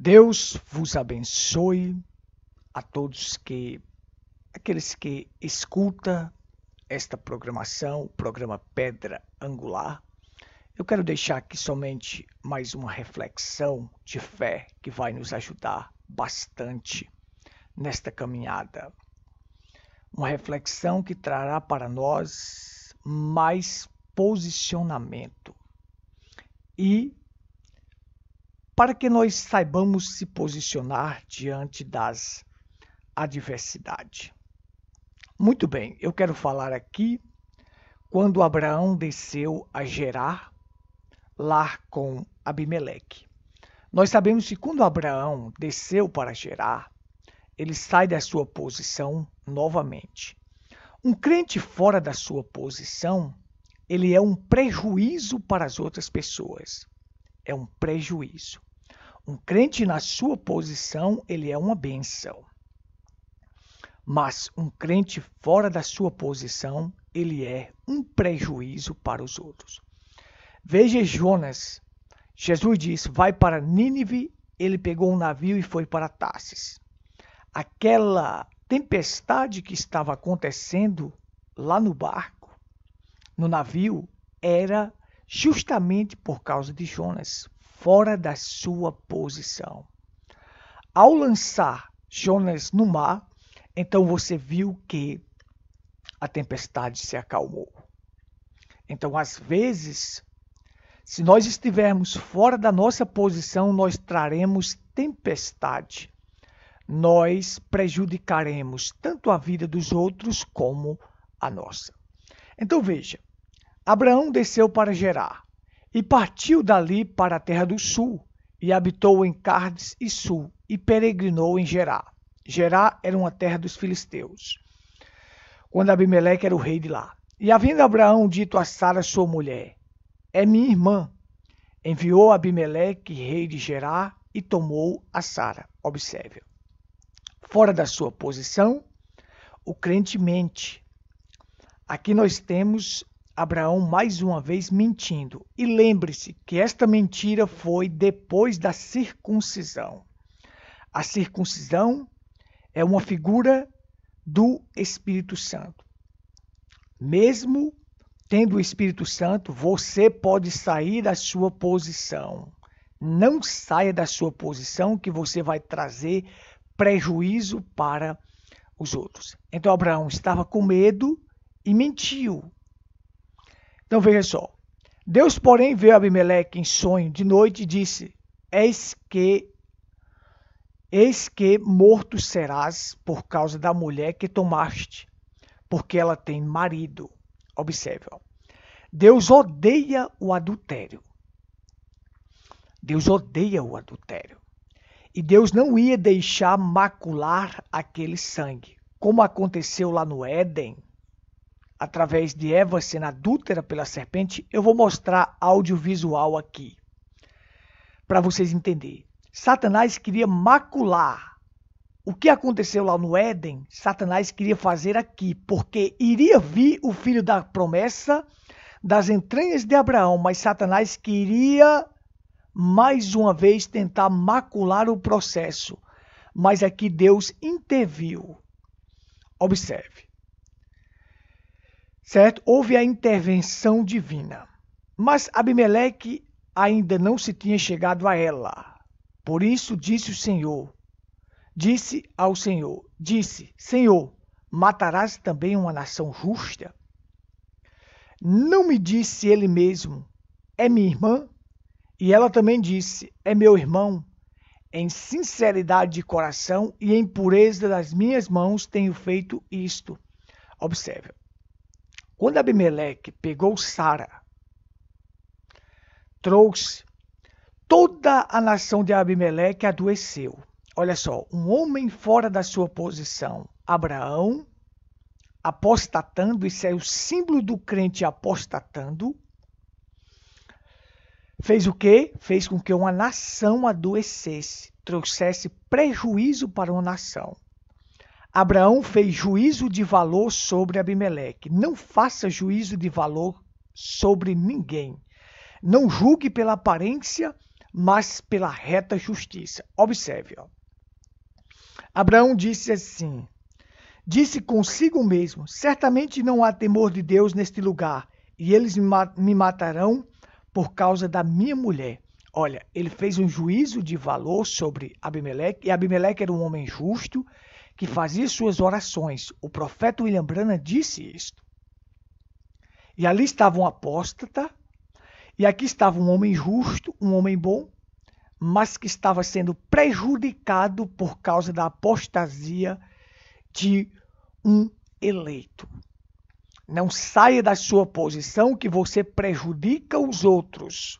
Deus vos abençoe a todos que aqueles que escuta esta programação, o programa Pedra Angular. Eu quero deixar aqui somente mais uma reflexão de fé que vai nos ajudar bastante nesta caminhada. Uma reflexão que trará para nós mais posicionamento e para que nós saibamos se posicionar diante das adversidades. Muito bem, eu quero falar aqui quando Abraão desceu a Gerar, lá com Abimeleque. Nós sabemos que quando Abraão desceu para Gerar, ele sai da sua posição novamente. Um crente fora da sua posição, ele é um prejuízo para as outras pessoas. É um prejuízo. Um crente na sua posição, ele é uma benção. Mas um crente fora da sua posição, ele é um prejuízo para os outros. Veja Jonas. Jesus disse: Vai para Nínive. Ele pegou um navio e foi para Tarsis. Aquela tempestade que estava acontecendo lá no barco, no navio, era justamente por causa de Jonas fora da sua posição. Ao lançar Jonas no mar, então você viu que a tempestade se acalmou. Então, às vezes, se nós estivermos fora da nossa posição, nós traremos tempestade. Nós prejudicaremos tanto a vida dos outros como a nossa. Então veja: Abraão desceu para Gerar. E partiu dali para a terra do sul, e habitou em Cardes e Sul, e peregrinou em Gerá. Gerá era uma terra dos filisteus, quando Abimeleque era o rei de lá. E havendo Abraão dito a Sara, sua mulher, é minha irmã, enviou Abimeleque, rei de Gerá, e tomou a Sara. Observe. Fora da sua posição, o crente mente. Aqui nós temos Abraão mais uma vez mentindo. E lembre-se que esta mentira foi depois da circuncisão. A circuncisão é uma figura do Espírito Santo. Mesmo tendo o Espírito Santo, você pode sair da sua posição. Não saia da sua posição que você vai trazer prejuízo para os outros. Então Abraão estava com medo e mentiu. Então veja só. Deus, porém, veio Abimeleque em sonho de noite e disse: Eis que eis que morto serás por causa da mulher que tomaste, porque ela tem marido. Observe, ó. Deus odeia o adultério. Deus odeia o adultério. E Deus não ia deixar macular aquele sangue, como aconteceu lá no Éden através de Eva sendo adúltera pela serpente, eu vou mostrar audiovisual aqui. Para vocês entenderem. Satanás queria macular. O que aconteceu lá no Éden, Satanás queria fazer aqui, porque iria vir o filho da promessa das entranhas de Abraão, mas Satanás queria mais uma vez tentar macular o processo. Mas aqui Deus interviu. Observe certo? Houve a intervenção divina. Mas Abimeleque ainda não se tinha chegado a ela. Por isso disse o Senhor, disse ao Senhor, disse, Senhor, matarás também uma nação justa? Não me disse ele mesmo, é minha irmã? E ela também disse, é meu irmão. Em sinceridade de coração e em pureza das minhas mãos tenho feito isto. Observe, quando Abimeleque pegou Sara, trouxe toda a nação de Abimeleque adoeceu. Olha só, um homem fora da sua posição, Abraão, apostatando, isso é o símbolo do crente apostatando, fez o quê? Fez com que uma nação adoecesse, trouxesse prejuízo para uma nação. Abraão fez juízo de valor sobre Abimeleque. Não faça juízo de valor sobre ninguém. Não julgue pela aparência, mas pela reta justiça. Observe. Ó. Abraão disse assim: Disse consigo mesmo: Certamente não há temor de Deus neste lugar, e eles me matarão por causa da minha mulher. Olha, ele fez um juízo de valor sobre Abimeleque, e Abimeleque era um homem justo que fazia suas orações. O profeta William Branham disse isto. E ali estava um apóstata, e aqui estava um homem justo, um homem bom, mas que estava sendo prejudicado por causa da apostasia de um eleito. Não saia da sua posição que você prejudica os outros.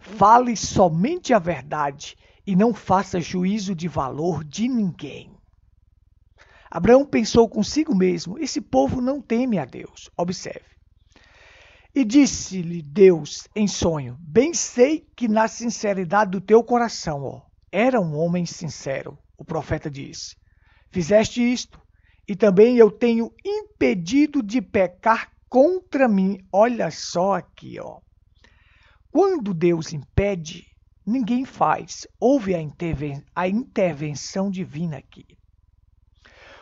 Fale somente a verdade e não faça juízo de valor de ninguém. Abraão pensou consigo mesmo: esse povo não teme a Deus. Observe. E disse-lhe Deus em sonho: Bem sei que na sinceridade do teu coração, ó, era um homem sincero. O profeta disse: Fizeste isto, e também eu tenho impedido de pecar contra mim. Olha só aqui, ó. Quando Deus impede, ninguém faz. Houve a, interven a intervenção divina aqui.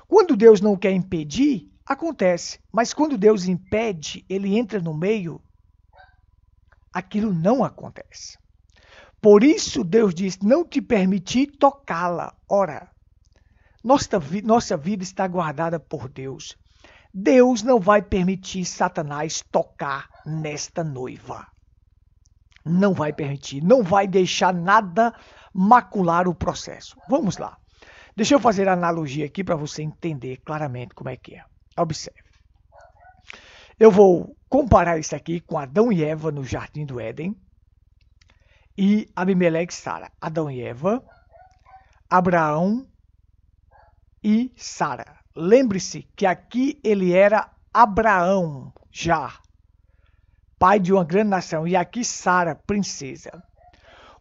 Quando Deus não quer impedir, acontece. Mas quando Deus impede, ele entra no meio, aquilo não acontece. Por isso Deus diz: Não te permiti tocá-la. Ora, nossa, vi nossa vida está guardada por Deus. Deus não vai permitir Satanás tocar nesta noiva não vai permitir, não vai deixar nada macular o processo. Vamos lá. Deixa eu fazer a analogia aqui para você entender claramente como é que é. Observe. Eu vou comparar isso aqui com Adão e Eva no jardim do Éden e Abimeleque e Sara. Adão e Eva, Abraão e Sara. Lembre-se que aqui ele era Abraão já, pai de uma grande nação, e aqui Sara, princesa.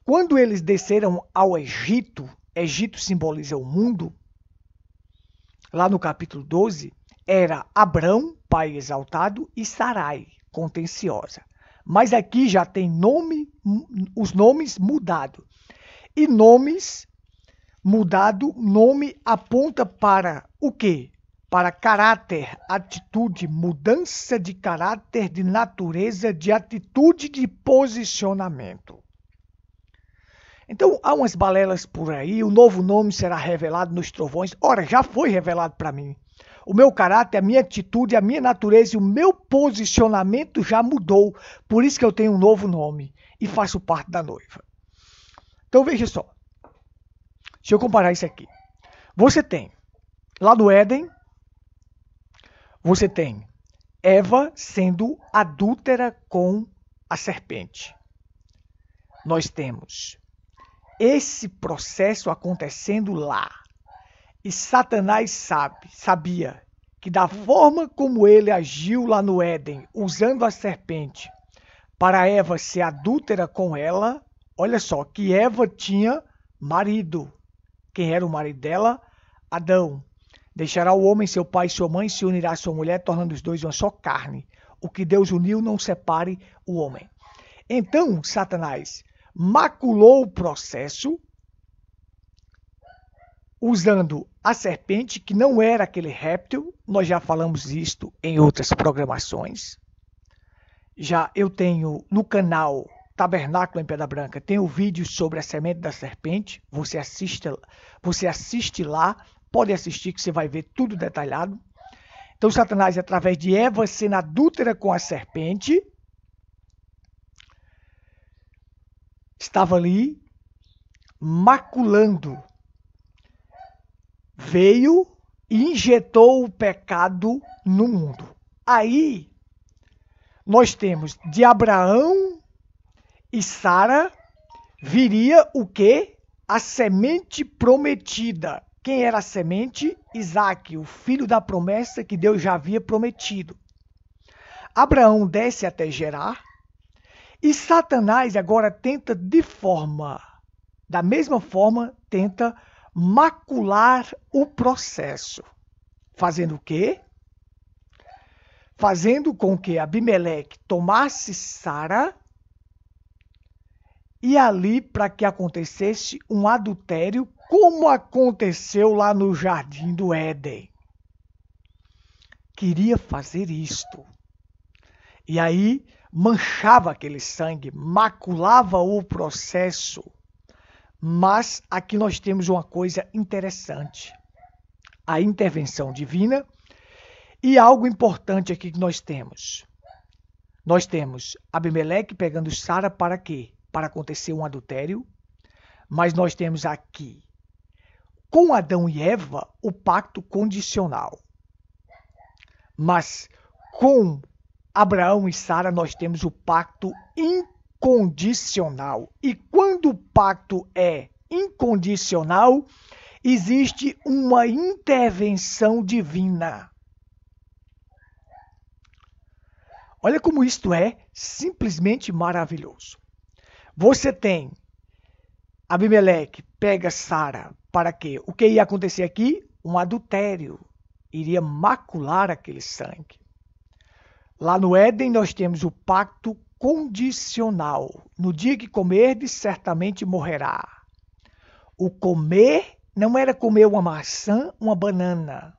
Quando eles desceram ao Egito, Egito simboliza o mundo, lá no capítulo 12, era Abrão, pai exaltado, e Sarai, contenciosa. Mas aqui já tem nome, os nomes mudados. E nomes mudado, nome aponta para o quê? para caráter, atitude, mudança de caráter, de natureza, de atitude, de posicionamento. Então, há umas balelas por aí, o novo nome será revelado nos trovões. Ora, já foi revelado para mim. O meu caráter, a minha atitude, a minha natureza e o meu posicionamento já mudou. Por isso que eu tenho um novo nome e faço parte da noiva. Então, veja só. Deixa eu comparar isso aqui. Você tem lá no Éden, você tem Eva sendo adúltera com a serpente. Nós temos esse processo acontecendo lá. E Satanás sabe, sabia que da forma como ele agiu lá no Éden, usando a serpente para Eva ser adúltera com ela, olha só, que Eva tinha marido. Quem era o marido dela? Adão. Deixará o homem seu pai e sua mãe, se unirá à sua mulher, tornando os dois uma só carne. O que Deus uniu, não separe o homem. Então, Satanás maculou o processo usando a serpente, que não era aquele réptil. Nós já falamos isto em outras programações. Já eu tenho no canal Tabernáculo em Pedra Branca, tem o um vídeo sobre a semente da serpente. Você assiste, você assiste lá Pode assistir que você vai ver tudo detalhado. Então, Satanás, através de Eva sendo adúltera com a serpente, estava ali maculando. Veio e injetou o pecado no mundo. Aí nós temos de Abraão e Sara viria o que? A semente prometida. Quem era a semente? Isaac, o filho da promessa que Deus já havia prometido. Abraão desce até Gerar e Satanás agora tenta de forma, da mesma forma, tenta macular o processo. Fazendo o quê? Fazendo com que Abimeleque tomasse Sara e ali para que acontecesse um adultério como aconteceu lá no jardim do Éden. Queria fazer isto. E aí manchava aquele sangue, maculava o processo. Mas aqui nós temos uma coisa interessante: a intervenção divina e algo importante aqui que nós temos. Nós temos Abimeleque pegando Sara para quê? Para acontecer um adultério. Mas nós temos aqui com Adão e Eva, o pacto condicional. Mas com Abraão e Sara, nós temos o pacto incondicional. E quando o pacto é incondicional, existe uma intervenção divina. Olha como isto é simplesmente maravilhoso. Você tem Abimeleque, pega Sara, para que o que ia acontecer aqui? Um adultério iria macular aquele sangue. Lá no Éden nós temos o pacto condicional. No dia que comerdes, certamente morrerá. O comer não era comer uma maçã, uma banana.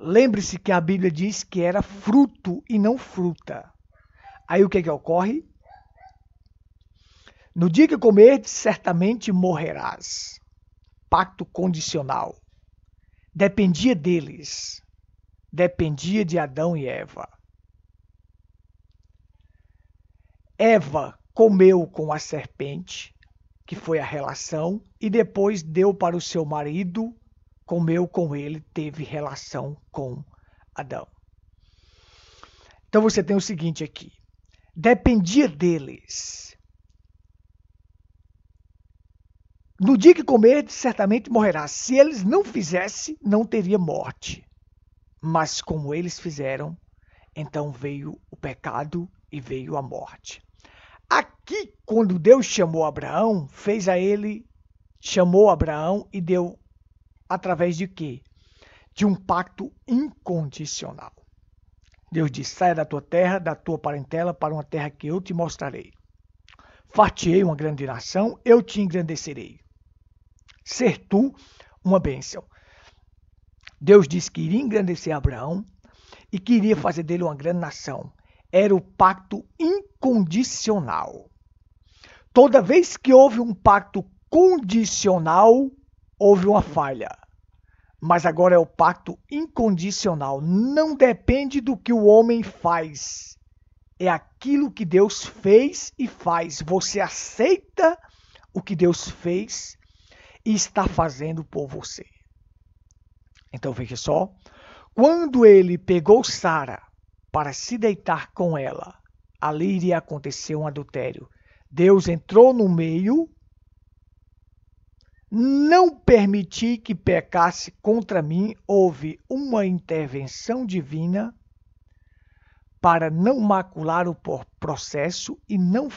Lembre-se que a Bíblia diz que era fruto e não fruta. Aí o que, é que ocorre? No dia que comerdes, certamente morrerás pacto condicional. Dependia deles. Dependia de Adão e Eva. Eva comeu com a serpente, que foi a relação, e depois deu para o seu marido, comeu com ele, teve relação com Adão. Então você tem o seguinte aqui: dependia deles. No dia que comerdes, certamente morrerás. Se eles não fizessem, não teria morte. Mas como eles fizeram, então veio o pecado e veio a morte. Aqui, quando Deus chamou Abraão, fez a ele, chamou Abraão e deu através de quê? De um pacto incondicional. Deus disse: saia da tua terra, da tua parentela, para uma terra que eu te mostrarei. Fartei uma grande nação, eu te engrandecerei ser tu uma bênção. Deus disse que iria engrandecer Abraão e queria fazer dele uma grande nação. Era o pacto incondicional. Toda vez que houve um pacto condicional, houve uma falha. Mas agora é o pacto incondicional. Não depende do que o homem faz. É aquilo que Deus fez e faz. Você aceita o que Deus fez está fazendo por você. Então veja só, quando ele pegou Sara para se deitar com ela, ali iria acontecer um adultério. Deus entrou no meio, não permiti que pecasse contra mim, houve uma intervenção divina para não macular o processo e não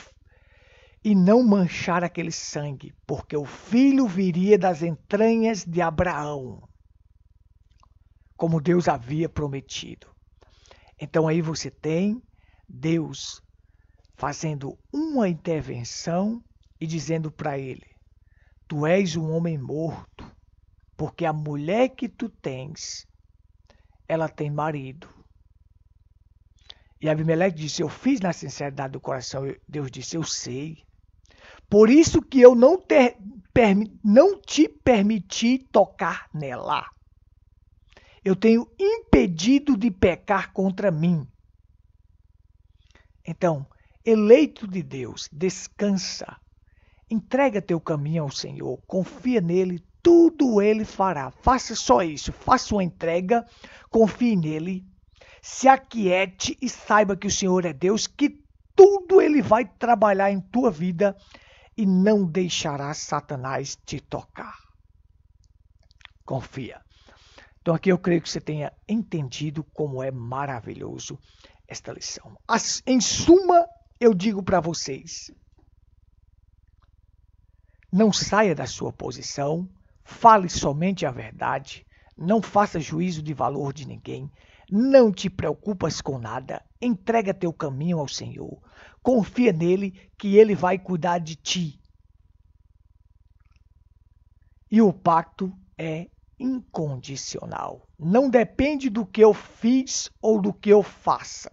e não manchar aquele sangue, porque o filho viria das entranhas de Abraão, como Deus havia prometido. Então aí você tem Deus fazendo uma intervenção e dizendo para ele: Tu és um homem morto, porque a mulher que tu tens, ela tem marido. E Abimeleque disse: Eu fiz na sinceridade do coração. Deus disse: Eu sei. Por isso que eu não, permi, não te permiti tocar nela. Eu tenho impedido de pecar contra mim. Então, eleito de Deus, descansa. Entrega teu caminho ao Senhor, confia nele, tudo ele fará. Faça só isso, faça uma entrega, confie nele, se aquiete e saiba que o Senhor é Deus, que tudo ele vai trabalhar em tua vida e não deixará Satanás te tocar. Confia. Então, aqui eu creio que você tenha entendido como é maravilhoso esta lição. As, em suma, eu digo para vocês: não saia da sua posição, fale somente a verdade, não faça juízo de valor de ninguém, não te preocupas com nada, entrega teu caminho ao Senhor, Confia nele que ele vai cuidar de ti. E o pacto é incondicional. Não depende do que eu fiz ou do que eu faça.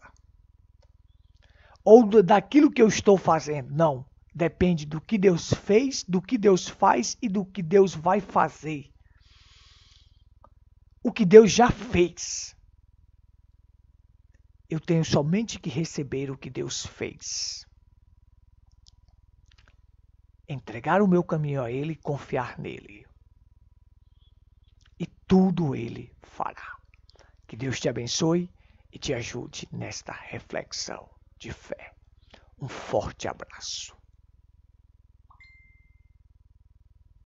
Ou daquilo que eu estou fazendo. Não. Depende do que Deus fez, do que Deus faz e do que Deus vai fazer. O que Deus já fez. Eu tenho somente que receber o que Deus fez. Entregar o meu caminho a Ele e confiar nele. E tudo Ele fará. Que Deus te abençoe e te ajude nesta reflexão de fé. Um forte abraço.